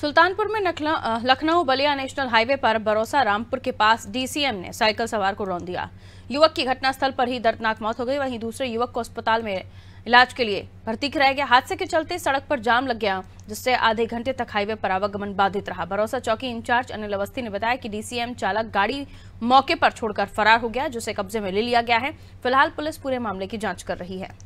सुल्तानपुर में Lucknow Ballia national highway पर बरोसा रामपुर के पास डीसीएम ने साइकिल सवार को रौन दिया युवक की घटनास्थल पर ही दर्दनाक मौत हो गई वहीं दूसरे युवक को अस्पताल में इलाज के लिए भर्ती कराया गया हादसे के चलते सड़क पर जाम लग गया जिससे आधे घंटे तक हाईवे पर आवागमन बाधित रहा भरोसा चौकी इंचार्ज अनिल अवस्थी ने बताया कि डीसीएम चालक गाड़ी मौके पर छोड़कर फरार हो गया जिसे कब्जे में ले लिया गया है फिलहाल पुलिस पूरे मामले की जाँच कर रही है